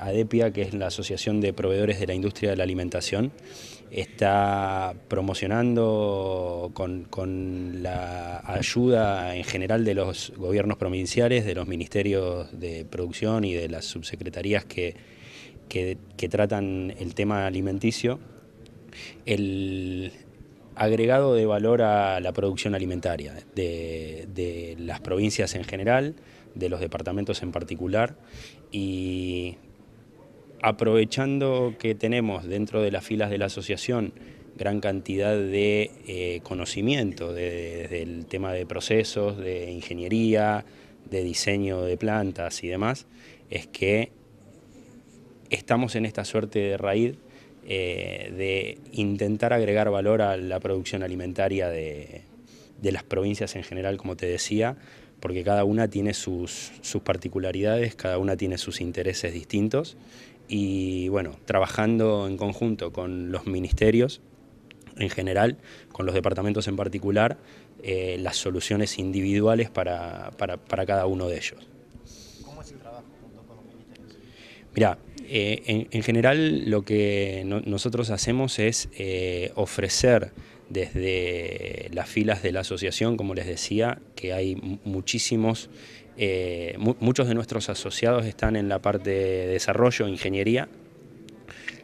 ADEPIA, e que es la Asociación de Proveedores de la Industria de la Alimentación, está promocionando con, la ayuda en general de los gobiernos provinciales, de los ministerios de producción y de las subsecretarías que, que, tratan el tema alimenticio, el agregado de valor a la producción alimentaria de, de las provincias en general, de los departamentos en particular y aprovechando que tenemos dentro de las filas de la asociación gran cantidad de eh, conocimiento desde el del tema de procesos, de ingeniería, de diseño de plantas y demás, es que estamos en esta suerte de raíz eh, de intentar agregar valor a la producción alimentaria de, las provincias en general, como te decía, porque cada una tiene sus particularidades, cada una tiene sus intereses distintos y bueno, trabajando en conjunto con los ministerios en general, con los departamentos en particular, eh, las soluciones individuales para, cada uno de ellos. ¿Cómo es el trabajo junto con los ministerios? Mirá, eh, en, general lo que nosotros hacemos es eh, ofrecer desde las filas de la asociación, como les decía, que hay muchísimos, eh, muchos de nuestros asociados están en la parte de desarrollo, ingeniería,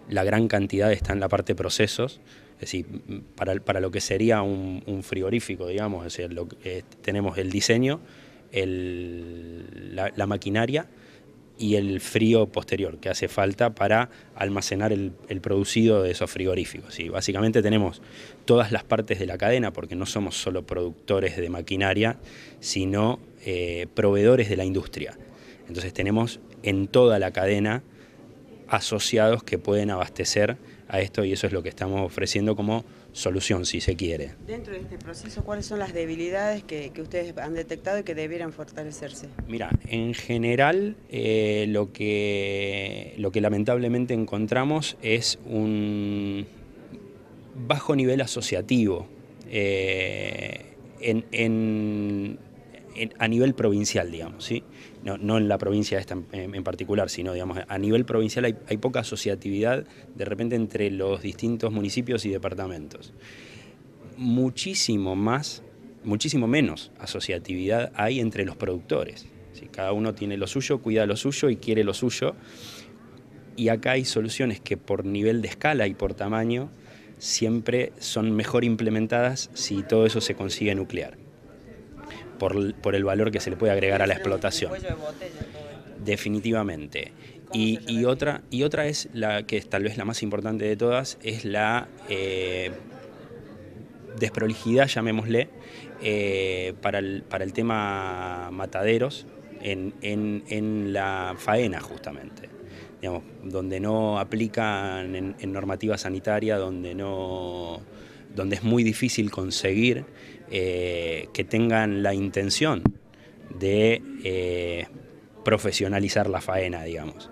la gran cantidad está en la parte de procesos, es decir, para, para lo que sería un, frigorífico, digamos, es decir, eh, tenemos el diseño, la maquinaria, y el frío posterior que hace falta para almacenar el, producido de esos frigoríficos. Y básicamente tenemos todas las partes de la cadena, porque no somos solo productores de maquinaria, sino eh, proveedores de la industria. Entonces tenemos en toda la cadena asociados que pueden abastecer a esto y eso es lo que estamos ofreciendo como solución si se quiere. Dentro de este proceso, ¿cuáles son las debilidades que, ustedes han detectado y que debieran fortalecerse? Mira, en general eh, lo, que, lo que lamentablemente encontramos es un bajo nivel asociativo. Eh, en, a nivel provincial, digamos, ¿sí? No, en la provincia en, particular, sino digamos, a nivel provincial hay, poca asociatividad de repente entre los distintos municipios y departamentos. Muchísimo más, muchísimo menos asociatividad hay entre los productores. Cada uno tiene lo suyo, cuida lo suyo y quiere lo suyo. Y acá hay soluciones que por nivel de escala y por tamaño siempre son mejor implementadas si todo eso se consigue nuclear por, el valor que se le puede agregar a la explotación. Definitivamente. Y, otra, es la que es tal vez la más importante de todas, es la eh, desprolijidad, llamémosle, eh, para, el, tema mataderos en, la faena justamente. donde no aplican en normativa sanitaria, donde no donde es muy difícil conseguir eh, que tengan la intención de eh, profesionalizar la faena, digamos.